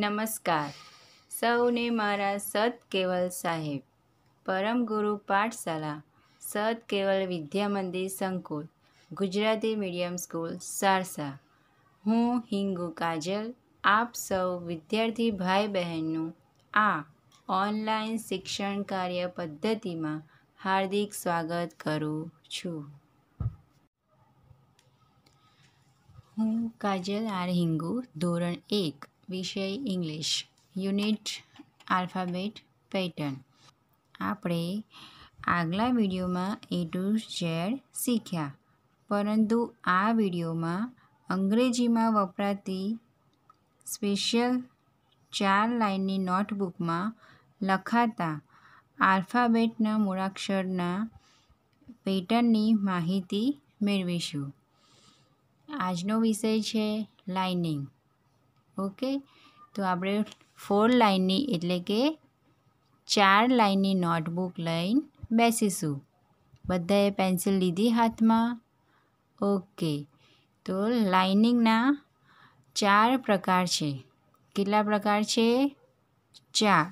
નમસ્કાર સૌને મારા સત કેવલ સાહેબ પરમ ગુરુ પાઠશાળા સત કેવલ વિદ્યામંદિર સંકુલ ગુજરાતી મીડિયમ સ્કૂલ સારસા હું હિંગુ કાજલ આપ સૌ વિદ્યાર્થી ભાઈ બહેનનું આ ઓનલાઈન શિક્ષણ કાર્ય પદ્ધતિમાં હાર્દિક સ્વાગત કરું છું હું કાજલ આર હિંગુ ધોરણ એક વિષય ઇંગ્લિશ યુનિટ આલ્ફાબેટ પેટર્ન આપણે આગલા વિડીયોમાં એ ટુ ઝેડ શીખ્યા પરંતુ આ વિડીયોમાં અંગ્રેજીમાં વપરાતી સ્પેશિયલ ચાર લાઇનની નોટબુકમાં લખાતા આલ્ફાબેટના મૂળાક્ષરના પેટર્નની માહિતી મેળવીશું આજનો વિષય છે લાઇનિંગ ઓકે તો આપણે ફોર લાઇનની એટલે કે ચાર લાઇનની નોટબુક લઈને બેસીશું બધાએ પેન્સિલ લીધી હાથમાં ઓકે તો લાઇનિંગના ચાર પ્રકાર છે કેટલા પ્રકાર છે ચાર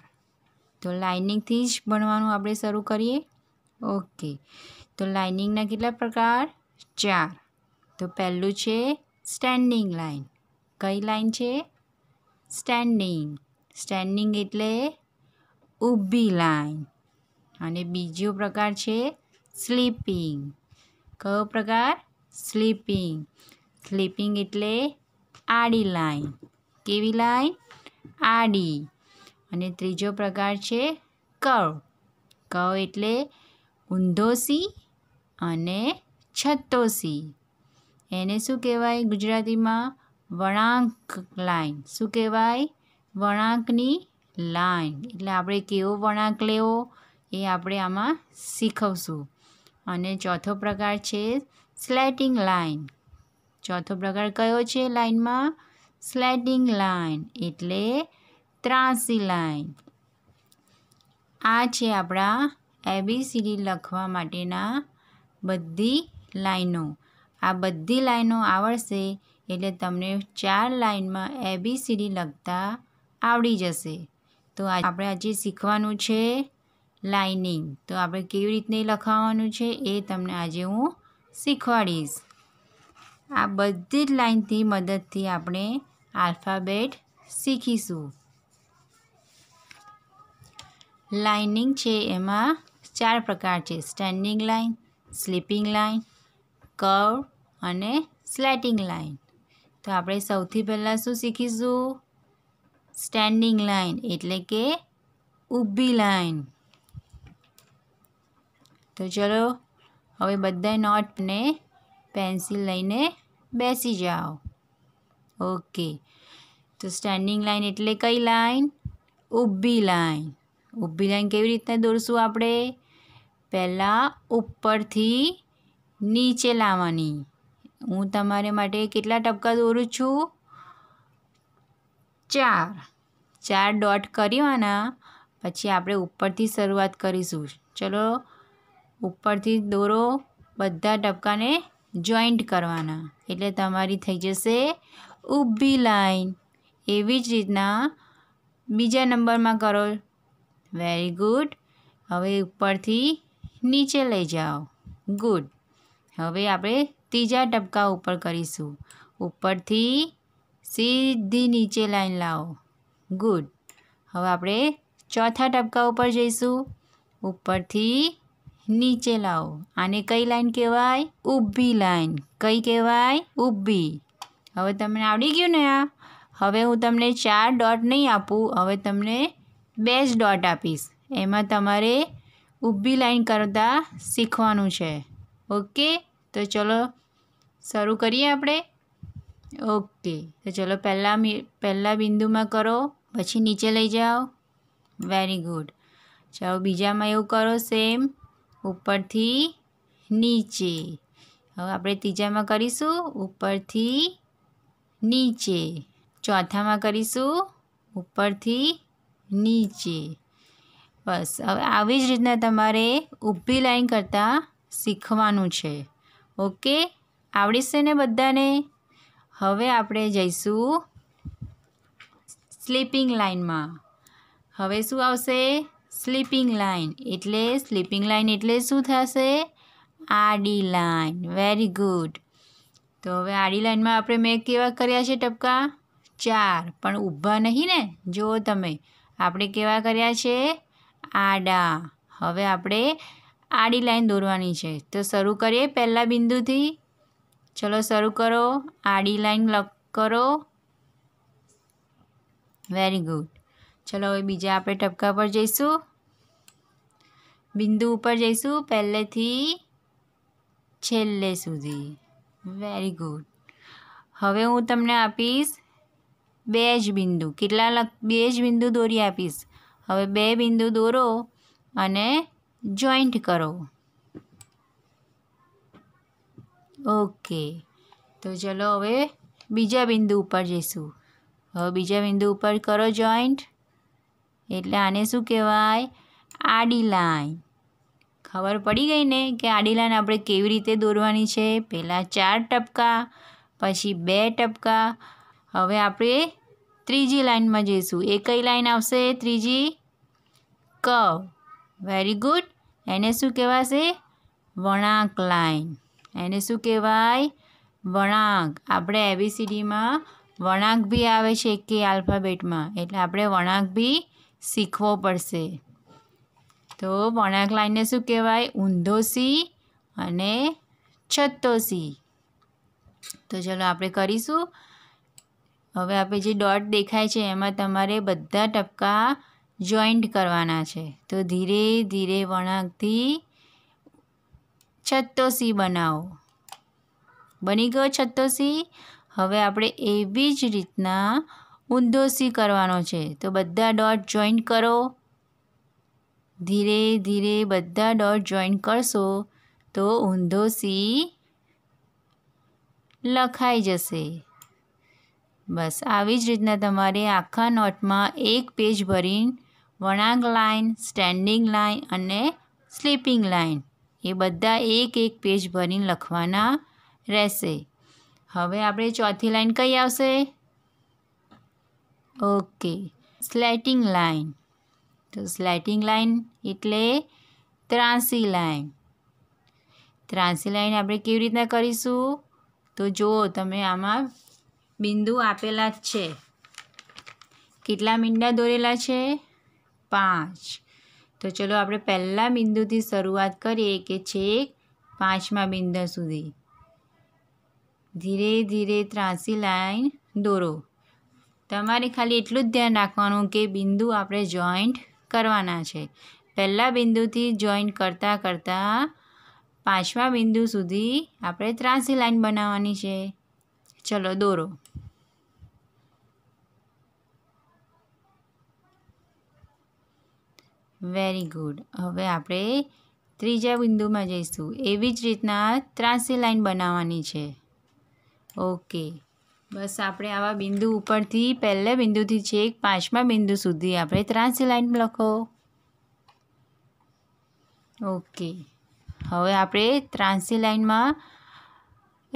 તો લાઇનિંગથી જ ભણવાનું આપણે શરૂ કરીએ ઓકે તો લાઇનિંગના કેટલા પ્રકાર ચાર તો પહેલું છે સ્ટેન્ડિંગ લાઇન કઈ લાઇન છે સ્ટેન્ડિંગ સ્ટેન્ડિંગ એટલે ઊભી લાઈન અને બીજો પ્રકાર છે સ્લીપિંગ કયો પ્રકાર સ્લીપિંગ સ્લીપિંગ એટલે આડી લાઈન કેવી લાઈન આડી અને ત્રીજો પ્રકાર છે કવ કવ એટલે ઊંધો સી અને છત્તો સી એને શું કહેવાય ગુજરાતીમાં વળાંક લાઈન શું કહેવાય વળાંકની લાઈન એટલે આપણે કેવો વળાંક લેવો એ આપણે આમાં શીખવશું અને ચોથો પ્રકાર છે સ્લેટિંગ લાઈન ચોથો પ્રકાર કયો છે લાઇનમાં સ્લેટિંગ લાઇન એટલે ત્રાસી લાઇન આ છે આપણા એબીસીડી લખવા માટેના બધી લાઈનો આ બધી લાઈનો આવડશે એટલે તમને ચાર લાઇનમાં એબીસીડી લખતા આવડી જશે તો આપણે આજે શીખવાનું છે લાઇનિંગ તો આપણે કેવી રીતને લખાવવાનું છે એ તમને આજે હું શીખવાડીશ આ બધી જ લાઇનથી મદદથી આપણે આલ્ફાબેટ શીખીશું લાઇનિંગ છે એમાં ચાર પ્રકાર છે standing line sleeping line curve અને સ્લેટિંગ લાઇન તો આપણે સૌથી પહેલાં શું શીખીશું સ્ટેન્ડિંગ લાઇન એટલે કે ઊભી લાઇન તો ચલો હવે બધા નોટને પેન્સિલ લઈને બેસી જાઓ ઓકે તો સ્ટેન્ડિંગ લાઇન એટલે કઈ લાઇન ઊભી લાઇન ઊભી લાઇન કેવી રીતના દોરશું આપણે પહેલાં ઉપરથી નીચે લાવવાની હું તમારે માટે કેટલા ટપકા દોરું છું ચાર ચાર ડોટ કરવાના પછી આપણે ઉપરથી શરૂઆત કરીશું ચલો ઉપરથી દોરો બધા ટપકાને જોઈન્ટ કરવાના એટલે તમારી થઈ જશે ઊભી લાઈન એવી જ રીતના બીજા નંબરમાં કરો વેરી ગુડ હવે ઉપરથી નીચે લઈ જાઓ ગુડ હવે આપણે ત્રીજા ટપકા ઉપર કરીશું ઉપરથી સીધી નીચે લાઈન લાવો ગુડ હવે આપણે ચોથા ટપકા ઉપર જઈશું ઉપરથી નીચે લાવો આને કઈ લાઈન કહેવાય ઊભી લાઈન કઈ કહેવાય ઊભી હવે તમને આવડી ગયું ને આ હવે હું તમને ચાર ડોટ નહીં આપું હવે તમને બે જ ડોટ આપીશ એમાં તમારે ઊભી લાઈન કરતાં શીખવાનું છે ઓકે તો ચલો શરૂ કરીએ આપણે ઓકે તો ચલો પહેલાં પહેલાં બિંદુમાં કરો પછી નીચે લઈ જાઓ વેરી ગુડ ચાલો બીજામાં એવું કરો સેમ ઉપરથી નીચે હવે આપણે ત્રીજામાં કરીશું ઉપરથી નીચે ચોથામાં કરીશું ઉપરથી નીચે બસ હવે આવી જ રીતના તમારે ઊભી લાઈન કરતાં શીખવાનું છે ઓકે આવડીશે ને બધાને હવે આપણે જઈશું સ્લીપિંગ લાઇનમાં હવે શું આવશે સ્લીપિંગ લાઇન એટલે સ્લીપિંગ લાઇન એટલે શું થશે આડી લાઇન વેરી ગુડ તો હવે આડી લાઇનમાં આપણે મેં કેવા કર્યા છે ટપકા ચાર પણ ઊભા નહીં ને જુઓ તમે આપણે કેવા કર્યા છે આડા હવે આપણે આડી લાઈન દોરવાની છે તો શરૂ કરીએ પહેલાં બિંદુથી ચલો શરૂ કરો આડી લાઈન કરો વેરી ગુડ ચલો હવે બીજા આપણે ટપકા પર જઈશું બિંદુ ઉપર જઈશું પહેલેથી છેલ્લે સુધી વેરી ગુડ હવે હું તમને આપીશ બે જ બિંદુ કેટલા બે જ બિંદુ દોરી આપીશ હવે બે બિંદુ દોરો અને જોઈન્ટ કરો ઓકે તો ચલો હવે બીજા બિંદુ ઉપર જઈશું હવે બીજા બિંદુ ઉપર કરો જોઈન્ટ એટલે આને શું કહેવાય આડી લાઈન ખબર પડી ગઈ ને કે આડી લાઈન આપણે કેવી રીતે દોરવાની છે પહેલાં ચાર ટપકા પછી બે ટપકા હવે આપણે ત્રીજી લાઈનમાં જઈશું એ કઈ લાઇન આવશે ત્રીજી કવ વેરી ગુડ એને શું કહેવાશે વળાંક લાઈન એને શું કહેવાય વળાંક આપણે એબીસીડીમાં વળાંક બી આવે છે કે આલ્ફાબેટમાં એટલે આપણે વળાંક બી શીખવો પડશે તો વળાંક લાઈનને શું કહેવાય ઊંધો સી અને છત્તો સી તો ચલો આપણે કરીશું હવે આપણે જે ડોટ દેખાય છે એમાં તમારે બધા ટપકા જોઈન્ટ કરવાના છે તો ધીરે ધીરે વળાંકથી છત્તો સી બનાવો બની ગયો છત્તો સી હવે આપણે એવી જ રીતના ઊંધો સી કરવાનો છે તો બધા ડોટ જોઈન્ટ કરો ધીરે ધીરે બધા ડોટ જોઈન્ટ કરશો તો ઊંધો સી લખાઈ જશે બસ આવી જ રીતના તમારે આખા નોટમાં એક પેજ ભરીને વળાંક લાઇન સ્ટેન્ડિંગ લાઇન અને સ્લીપિંગ લાઇન એ બધા એક એક પેજ ભરીને લખવાના રહેશે હવે આપણે ચોથી લાઇન કઈ આવશે ઓકે સ્લેટિંગ લાઇન તો સ્લેટિંગ લાઇન એટલે ત્રાંસી લાઇન ત્રાંસી લાઇન આપણે કેવી રીતના કરીશું તો જો તમે આમાં બિંદુ આપેલા જ છે કેટલા મીંડા દોરેલા છે પાંચ તો ચલો આપણે પહેલાં બિંદુથી શરૂઆત કરીએ કે છેક પાંચમા બિંદુ સુધી ધીરે ધીરે ત્રાસી લાઈન દોરો તમારે ખાલી એટલું જ ધ્યાન રાખવાનું કે બિંદુ આપણે જોઈન્ટ કરવાના છે પહેલાં બિંદુથી જોઈન્ટ કરતાં કરતાં પાંચમા બિંદુ સુધી આપણે ત્રાસી લાઈન બનાવવાની છે ચલો દોરો વેરી ગુડ હવે આપણે ત્રીજા બિંદુમાં જઈશું એવી જ રીતના ત્રાસી લાઈન બનાવવાની છે ઓકે બસ આપણે આવા બિંદુ ઉપરથી પહેલા બિંદુથી છેક પાંચમા બિંદુ સુધી આપણે ત્રાસી લાઈન લખો ઓકે હવે આપણે ત્રાસી લાઈનમાં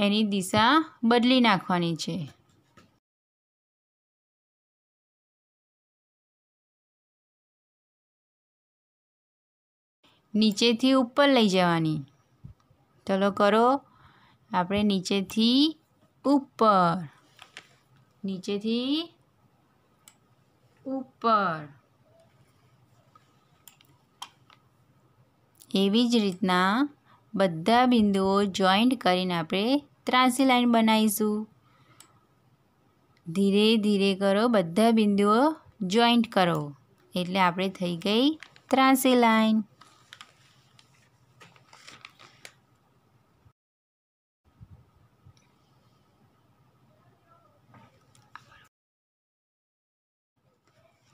એની દિશા બદલી નાખવાની છે નીચેથી ઉપર લઈ જવાની ચલો કરો આપણે નીચેથી ઉપર નીચેથી ઉપર એવી જ રીતના બધા બિંદુઓ જોઈન્ટ કરીને આપણે ત્રાસી લાઈન બનાવીશું ધીરે ધીરે કરો બધા બિંદુઓ જોઈન્ટ કરો એટલે આપણે થઈ ગઈ ત્રાસી લાઈન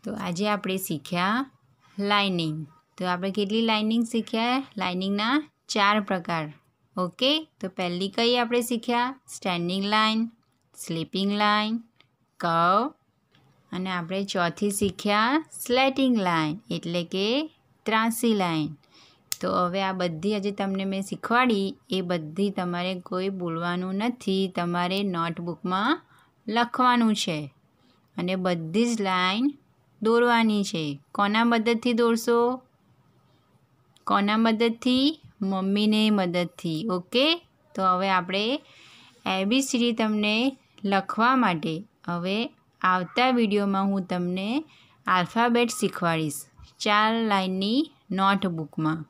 તો આજે આપણે શીખ્યા લાઇનિંગ તો આપણે કેટલી લાઇનિંગ શીખ્યા લાઇનિંગના ચાર પ્રકાર ઓકે તો પહેલી કઈ આપણે શીખ્યા સ્ટેન્ડિંગ લાઇન સ્લીપિંગ લાઇન કવ અને આપણે ચોથી શીખ્યા સ્લેટિંગ લાઇન એટલે કે ત્રાસી લાઇન તો હવે આ બધી આજે તમને મેં શીખવાડી એ બધી તમારે કોઈ બોલવાનું નથી તમારે નોટબુકમાં લખવાનું છે અને બધી જ લાઈન દોરવાની છે કોના મદદથી દોરશો કોના મદદથી મમ્મીને મદદથી ઓકે તો હવે આપણે એબીસીડી તમને લખવા માટે હવે આવતા વિડીયોમાં હું તમને આલ્ફાબેટ શીખવાડીશ ચાર લાઇનની નોટબુકમાં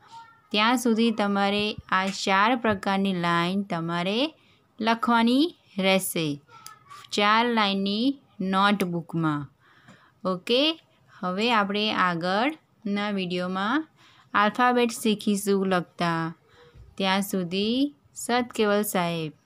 ત્યાં સુધી તમારે આ ચાર પ્રકારની લાઇન તમારે લખવાની રહેશે ચાર લાઇનની નોટબુકમાં ઓકે હવે આપણે આગળના વિડીયોમાં આલ્ફાબેટ શીખીશું લખતા ત્યાં સુધી સત કેવલ સાહેબ